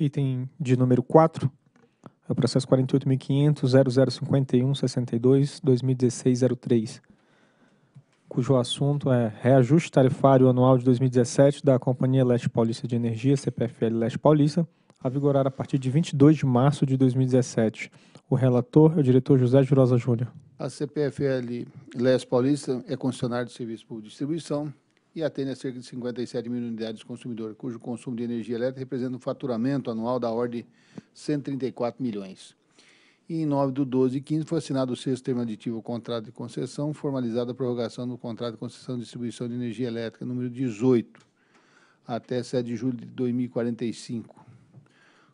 Item de número 4, é o processo 48.500.0051.62.2016.03, cujo assunto é reajuste tarifário anual de 2017 da Companhia Leste Paulista de Energia, CPFL Leste Paulista, a vigorar a partir de 22 de março de 2017. O relator é o diretor José Jurosa Júnior. A CPFL Leste Paulista é concessionária de serviço público de distribuição e atende a cerca de 57 mil unidades de consumidor, cujo consumo de energia elétrica representa um faturamento anual da ordem de 134 milhões. E em 9 de 12 e 15 foi assinado o sexto termo aditivo ao contrato de concessão, formalizada a prorrogação do contrato de concessão de distribuição de energia elétrica número 18, até 7 de julho de 2045,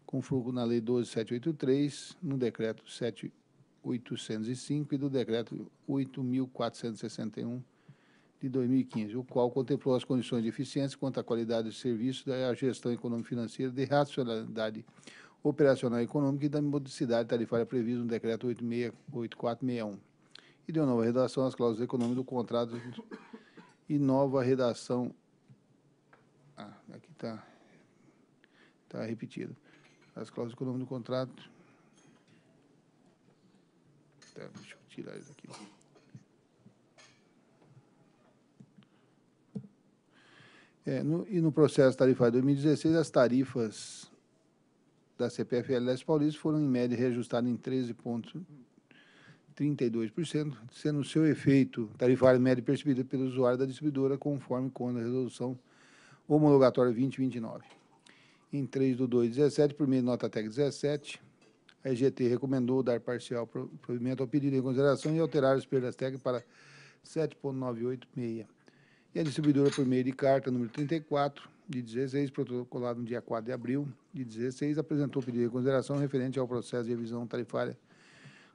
com fruto na Lei 12783, no Decreto 7805 e do Decreto 8461 de 2015, o qual contemplou as condições de eficiência quanto à qualidade de serviço, da né, gestão econômico-financeira, de racionalidade operacional e econômica e da modicidade tarifária prevista no Decreto 868461. E deu nova redação às cláusulas econômicas do contrato e nova redação. Ah, aqui está tá repetido. As cláusulas econômicas do contrato. Tá, deixa eu tirar isso aqui É, no, e no processo tarifário de 2016, as tarifas da CPFL e Paulista foram, em média, reajustadas em 13,32%, sendo o seu efeito tarifário médio percebido pelo usuário da distribuidora, conforme com a resolução homologatória 2029. Em 3 de 217, por meio de nota técnica 17, a EGT recomendou dar parcial provimento ao pedido em consideração e alterar as perdas técnicas para 7,986 e a distribuidora por meio de carta número 34, de 16, protocolado no dia 4 de abril de 16, apresentou pedido de consideração referente ao processo de revisão tarifária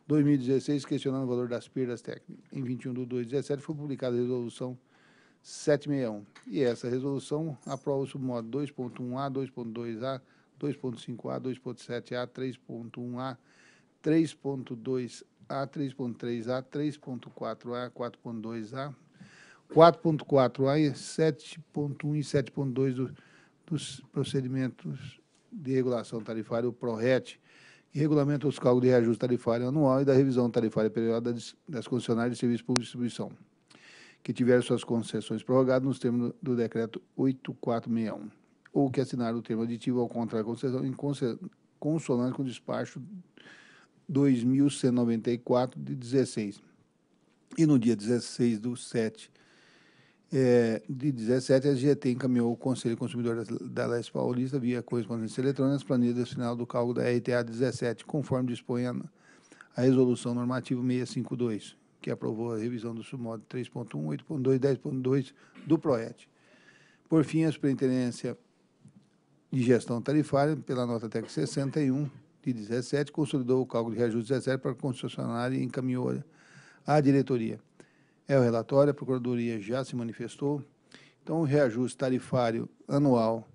2016, questionando o valor das perdas técnicas. Em 21 de 2 de 17 foi publicada a resolução 761. E essa resolução aprova o submodo 2.1A, 2.2A, 2.5A, 2.7A, 3.1A, 3.2A, 3.3A, 3.4A, 4.2A, 4.4 a 7.1 e 7.2 do, dos procedimentos de regulação tarifária, o PRORET, que regulamenta os cálculos de reajuste tarifário anual e da revisão tarifária periódica das, concessionárias de serviços públicos de distribuição, que tiveram suas concessões prorrogadas nos termos do, Decreto 8461, ou que assinaram o termo aditivo ao contrato de concessão em consonância com o despacho 2194 de 16 e no dia 16 do 7 é, de 17, a SGT encaminhou o Conselho Consumidor da, da Leste Paulista via correspondência eletrônica as planilhas final do cálculo da RTA 17, conforme dispõe a, a Resolução Normativa 652, que aprovou a revisão do submódulo 3.1, 8.2 10.2 do PROET. Por fim, a Superintendência de Gestão Tarifária, pela nota TEC 61, de 17, consolidou o cálculo de reajuste 17 para a concessionária e encaminhou à diretoria é o relatório, a Procuradoria já se manifestou. Então, o reajuste tarifário anual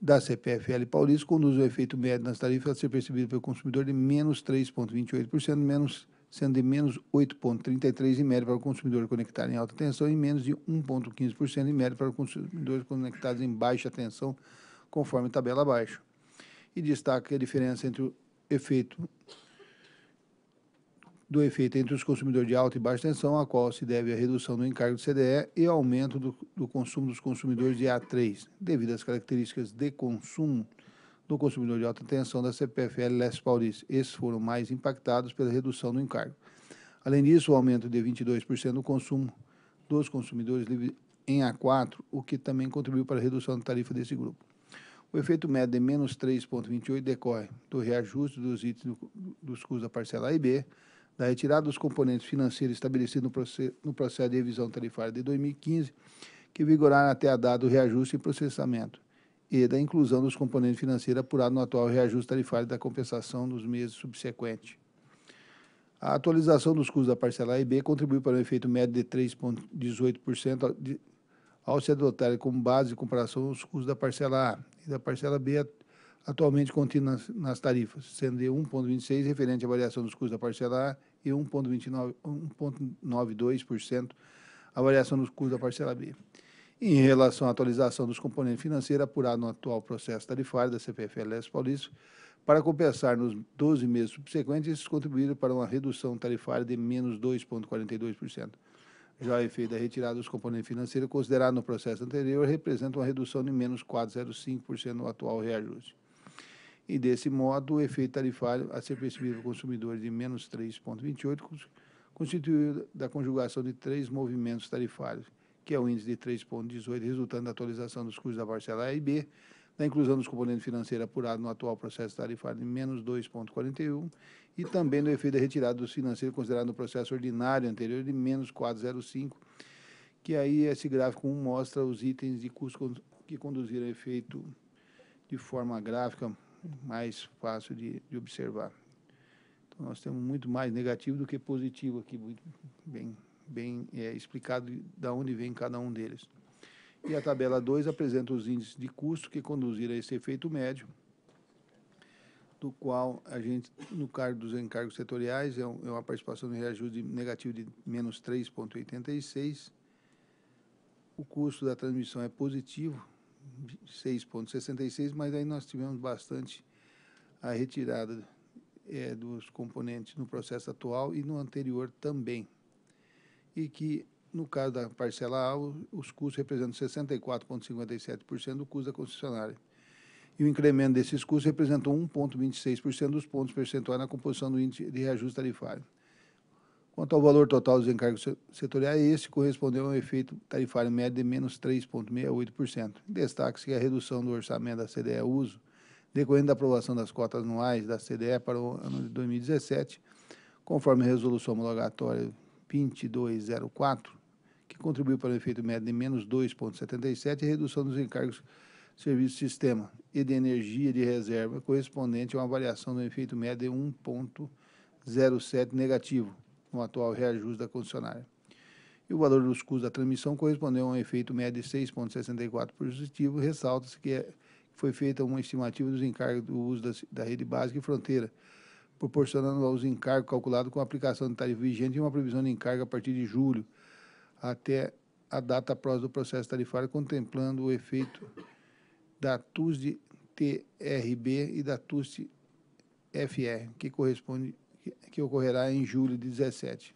da CPFL Paulista conduz o efeito médio nas tarifas a ser percebido pelo consumidor de menos 3,28%, menos, sendo de menos 8,33% em média para o consumidor conectado em alta tensão e menos de 1,15% em média para os consumidores conectados em baixa tensão, conforme tabela abaixo. E destaca a diferença entre o efeito do efeito entre os consumidores de alta e baixa tensão, a qual se deve à redução do encargo do CDE e aumento do, do consumo dos consumidores de A3, devido às características de consumo do consumidor de alta tensão da CPFL Leste Paulista. Esses foram mais impactados pela redução do encargo. Além disso, o aumento de 22% do consumo dos consumidores em A4, o que também contribuiu para a redução da tarifa desse grupo. O efeito médio de menos 3,28 decorre do reajuste dos itens dos custos da parcela A e B, da retirada dos componentes financeiros estabelecidos no processo, no processo de revisão tarifária de 2015, que vigoraram até a data do reajuste e processamento, e da inclusão dos componentes financeiros apurados no atual reajuste tarifário da compensação nos meses subsequentes. A atualização dos custos da parcela A e B contribuiu para um efeito médio de 3,18% ao se adotar como base de comparação os custos da parcela A e da parcela B atualmente contida nas, nas tarifas, sendo de 1,26% referente à variação dos custos da parcela A e 1,92% a variação dos custos da parcela B. Em relação à atualização dos componentes financeiros apurados no atual processo tarifário da CPFLS Paulista, para compensar nos 12 meses subsequentes, esses contribuíram para uma redução tarifária de menos 2,42%. Já o efeito da retirada dos componentes financeiros considerado no processo anterior representa uma redução de menos 4,05% no atual reajuste e, desse modo, o efeito tarifário a ser percebido pelo consumidor de menos 3,28 constituiu da conjugação de três movimentos tarifários, que é o índice de 3,18, resultando da atualização dos custos da parcela A e B, da inclusão dos componentes financeiros apurados no atual processo tarifário de menos 2,41 e também do efeito da retirada dos financeiros considerado no processo ordinário anterior de menos 4,05, que aí esse gráfico 1 mostra os itens de custo que conduziram a efeito de forma gráfica mais fácil de, de observar. Então, nós temos muito mais negativo do que positivo aqui, bem, bem é, explicado de onde vem cada um deles. E a tabela 2 apresenta os índices de custo que conduziram a esse efeito médio, do qual a gente, no cargo dos encargos setoriais, é, é uma participação no reajuste negativo de menos 3,86. O custo da transmissão é positivo, 6,66, mas aí nós tivemos bastante a retirada é, dos componentes no processo atual e no anterior também. E que, no caso da parcela A, os custos representam 64,57% do custo da concessionária. E o incremento desses custos representou 1,26% dos pontos percentuais na composição do índice de reajuste tarifário. Quanto ao valor total dos encargos setoriais, esse correspondeu a um efeito tarifário médio de menos 3,68%. Destaque-se a redução do orçamento da CDE Uso, decorrente da aprovação das cotas anuais da CDE para o ano de 2017, conforme a resolução homologatória 2204, que contribuiu para o efeito médio de menos 2,77% e redução dos encargos serviço sistema e de energia de reserva, correspondente a uma variação do efeito médio de 1,07 negativo no atual reajuste da concessionária. E o valor dos custos da transmissão correspondeu a um efeito médio de 6,64 positivo. Ressalta-se que é, foi feita uma estimativa dos encargos do uso da, da rede básica e fronteira, proporcionando aos encargos calculados com a aplicação de tarifa vigente e uma previsão de encargo a partir de julho até a data próxima do processo tarifário, contemplando o efeito da TUSD TRB e da TUSD FR, que corresponde que ocorrerá em julho de 17.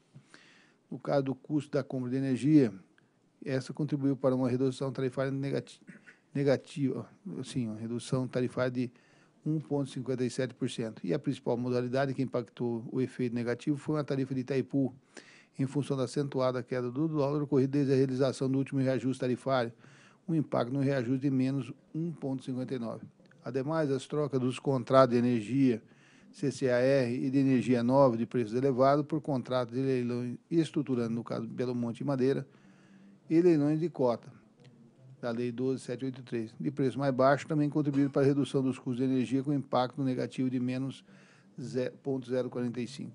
No caso do custo da compra de energia, essa contribuiu para uma redução tarifária negativa, negativa sim, uma redução tarifária de 1,57%. E a principal modalidade que impactou o efeito negativo foi a tarifa de Itaipu, em função da acentuada queda do dólar ocorrida desde a realização do último reajuste tarifário, um impacto no reajuste de menos 1,59%. Ademais, as trocas dos contratos de energia CCAR e de energia nova de preços elevados por contrato de leilão estruturando, no caso Belo Monte e Madeira, e leilões de cota, da Lei 12783, de preço mais baixo, também contribuíram para a redução dos custos de energia com impacto negativo de menos 0,045.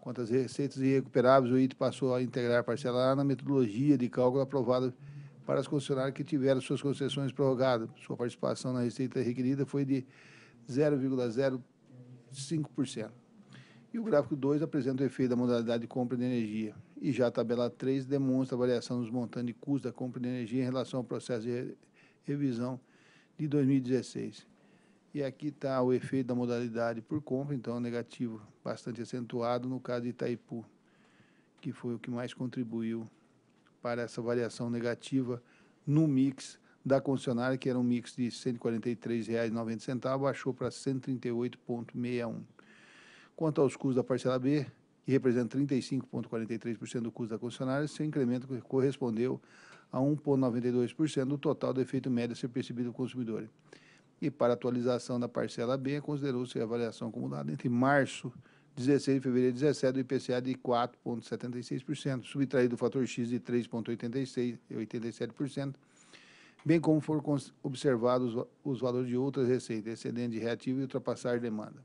Quanto às receitas irrecuperáveis, o ITE passou a integrar parcelar na metodologia de cálculo aprovada para as concessionárias que tiveram suas concessões prorrogadas. Sua participação na receita requerida foi de 0,0 de 5%. E o gráfico 2 apresenta o efeito da modalidade de compra de energia. E já a tabela 3 demonstra a variação dos montantes de custo da compra de energia em relação ao processo de revisão de 2016. E aqui está o efeito da modalidade por compra, então é negativo, bastante acentuado no caso de Itaipu, que foi o que mais contribuiu para essa variação negativa no mix da concessionária, que era um mix de R$ 143,90, baixou para R$ 138,61. Quanto aos custos da parcela B, que representa 35,43% do custo da concessionária, seu incremento correspondeu a 1,92% do total do efeito médio a ser percebido do consumidor. E para atualização da parcela B, considerou-se a avaliação acumulada entre março 16 e fevereiro 17 do IPCA de 4,76%, subtraído do fator X de 3,87% bem como foram observados os valores de outras receitas, excedente de reativo e ultrapassar demanda.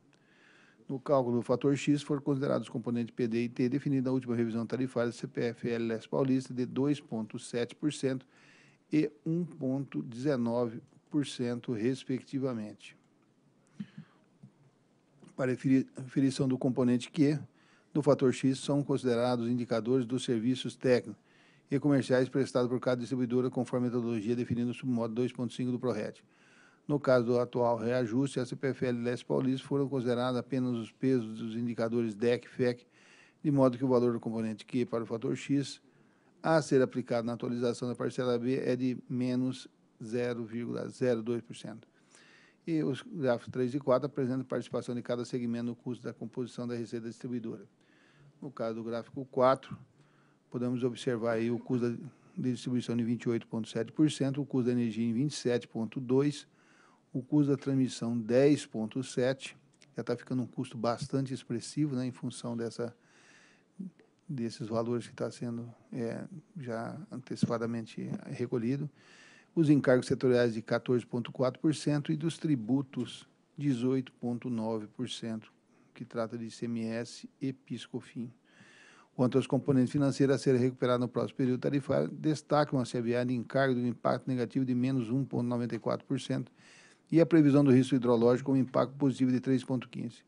No cálculo do fator X foram considerados os componentes PD e T definidos na última revisão tarifária do CPFL Leste Paulista de 2,7% e 1,19%, respectivamente. Para a definição do componente Q, do fator X, são considerados indicadores dos serviços técnicos, e comerciais prestados por cada distribuidora conforme a metodologia definida no submodo 2.5 do PRORET. No caso do atual reajuste, a CPFL e Leste Paulista foram considerados apenas os pesos dos indicadores DEC e FEC, de modo que o valor do componente Q para o fator X a ser aplicado na atualização da parcela B é de menos 0,02%. E os gráficos 3 e 4 apresentam participação de cada segmento no custo da composição da receita distribuidora. No caso do gráfico 4, podemos observar aí o custo de distribuição de 28,7%, o custo da energia em 27,2%, o custo da transmissão 10,7%, já está ficando um custo bastante expressivo né, em função dessa, desses valores que está sendo é, já antecipadamente recolhido. Os encargos setoriais de 14,4% e dos tributos 18,9%, que trata de ICMS e PiscoFim. Quanto aos componentes financeiros a serem recuperados no próximo período tarifário, destacam a CVA de encargo do impacto negativo de menos 1,94% e a previsão do risco hidrológico com um impacto positivo de 3,15%.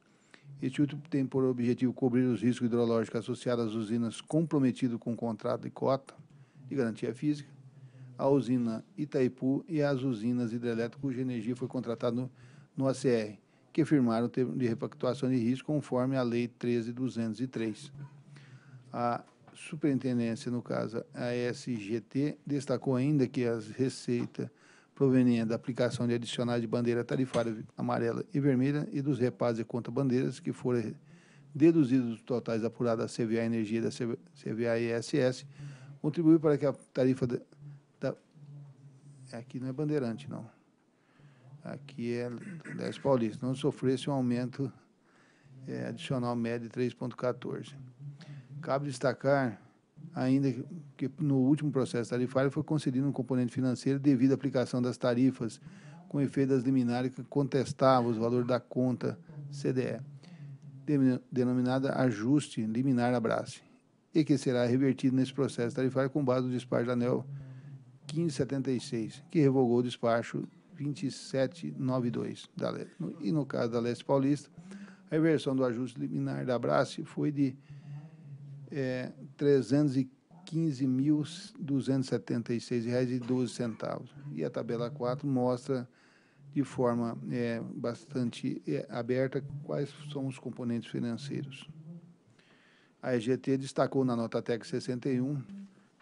Este último tem por objetivo cobrir os riscos hidrológicos associados às usinas comprometidas com o contrato de cota de garantia física, a usina Itaipu e as usinas hidrelétricas cuja energia foi contratada no, no ACR, que firmaram o termo de repactuação de risco conforme a Lei 13203. A superintendência, no caso a SGT, destacou ainda que as receitas provenientes da aplicação de adicionais de bandeira tarifária amarela e vermelha e dos repasses de contra-bandeiras que foram deduzidos dos totais apurados da CVA Energia e da CVA ISS, contribuiu para que a tarifa da, da é, aqui não é bandeirante, não. Aqui é 10 paulistas não sofresse um aumento é, adicional médio de 3,14. Cabe destacar ainda que no último processo tarifário foi concedido um componente financeiro devido à aplicação das tarifas com efeito das liminares que contestavam os valores da conta CDE, denominada ajuste liminar abrace, e que será revertido nesse processo tarifário com base no despacho da ANEL 1576, que revogou o despacho 2792 da, e no caso da Leste Paulista, a reversão do ajuste liminar da Abrace foi de é, 315.276 reais e 12 centavos. E a tabela 4 mostra de forma é, bastante é, aberta quais são os componentes financeiros. A EGT destacou na nota TEC 61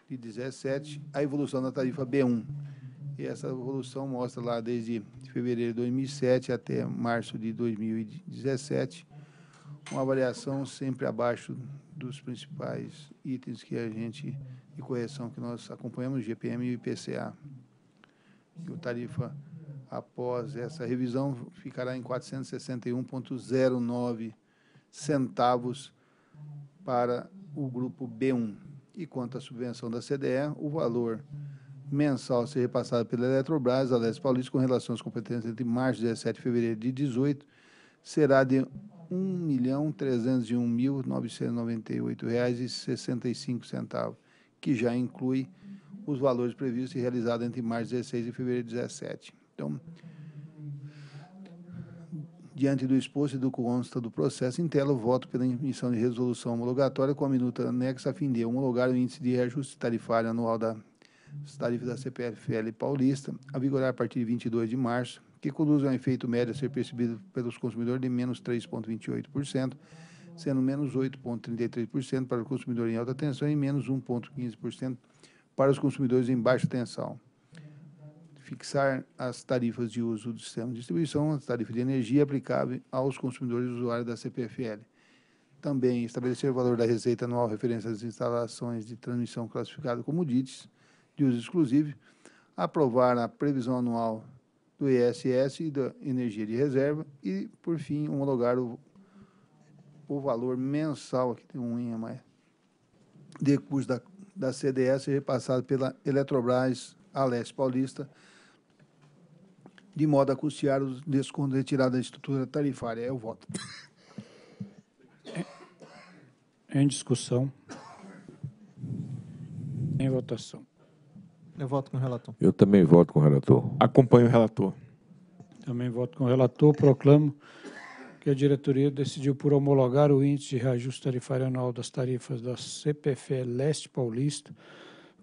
de 17 a evolução da tarifa B1. E essa evolução mostra lá desde fevereiro de 2007 até março de 2017 uma avaliação sempre abaixo dos principais itens que a gente de correção que nós acompanhamos, GPM e IPCA. E o tarifa após essa revisão ficará em 461,09 centavos para o grupo B1. E quanto à subvenção da CDE, o valor mensal ser repassado pela Eletrobras, a Leste Paulista, com relação às competências entre março e 17 de fevereiro de 18, será de um milhão trezentos e um mil novecentos e reais e sessenta e cinco centavos, que já inclui os valores previstos e realizados entre março 16 e fevereiro 17. Então, diante do exposto e do consta do processo, tela voto pela emissão de resolução homologatória com a minuta anexa a fim de homologar o índice de reajuste tarifário anual das tarifas da CPFL paulista, a vigorar a partir de 22 de março que conduz ao efeito médio a ser percebido pelos consumidores de menos 3,28%, sendo menos 8,33% para o consumidor em alta tensão e menos 1,15% para os consumidores em baixa tensão. Fixar as tarifas de uso do sistema de distribuição, as tarifas de energia aplicável aos consumidores usuários da CPFL. Também estabelecer o valor da receita anual referente às instalações de transmissão classificada como dites de uso exclusivo. Aprovar a previsão anual do ISS e da energia de reserva e, por fim, homologar o, o valor mensal, aqui tem um em né, mais, de custo da, da CDS repassado pela Eletrobras a Leste Paulista, de modo a custear os descontos retirados da estrutura tarifária. É o voto. Em discussão. Em votação. Eu voto com o relator. Eu também voto com o relator. Acompanho o relator. Também voto com o relator. Proclamo que a diretoria decidiu por homologar o índice de reajuste tarifário anual das tarifas da CPFE Leste Paulista,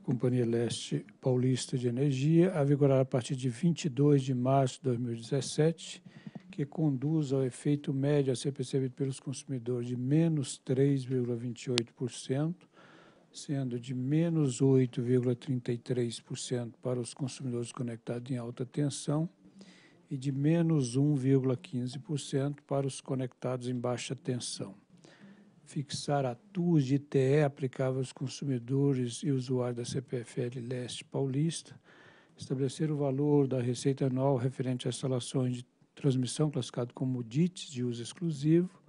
Companhia Leste Paulista de Energia, a vigorar a partir de 22 de março de 2017, que conduz ao efeito médio a ser percebido pelos consumidores de menos 3,28% sendo de menos 8,33% para os consumidores conectados em alta tensão e de menos 1,15% para os conectados em baixa tensão. Fixar a TUS de ITE aplicável aos consumidores e usuários da CPFL Leste Paulista, estabelecer o valor da receita anual referente a instalações de transmissão classificado como DITs de uso exclusivo,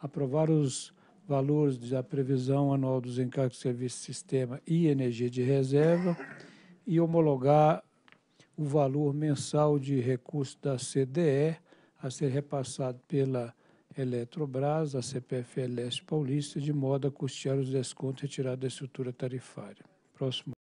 aprovar os valores da previsão anual dos encargos de serviço, sistema e energia de reserva e homologar o valor mensal de recurso da CDE a ser repassado pela Eletrobras, a CPFL Leste Paulista, de modo a custear os descontos retirados da estrutura tarifária. Próximo.